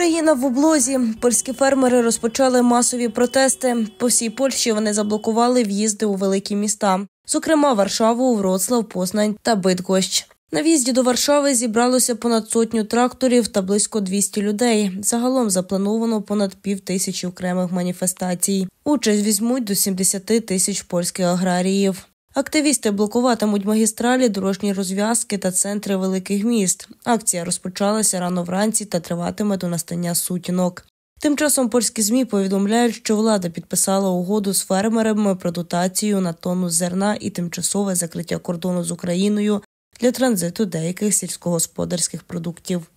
Країна в облозі. Польські фермери розпочали масові протести. По всій Польщі вони заблокували в'їзди у великі міста, зокрема Варшаву, Вроцлав, Познань та Битгощ. На в'їзді до Варшави зібралося понад сотню тракторів та близько 200 людей. Загалом заплановано понад пів тисячі окремих маніфестацій. Участь візьмуть до 70 тисяч польських аграріїв. Активісти блокуватимуть магістралі, дорожні розв'язки та центри великих міст. Акція розпочалася рано вранці та триватиме до настання сутінок. Тим часом польські змі повідомляють, що влада підписала угоду з фермерами про дотацію на тонну зерна і тимчасове закриття кордону з Україною для транзиту деяких сільськогосподарських продуктів.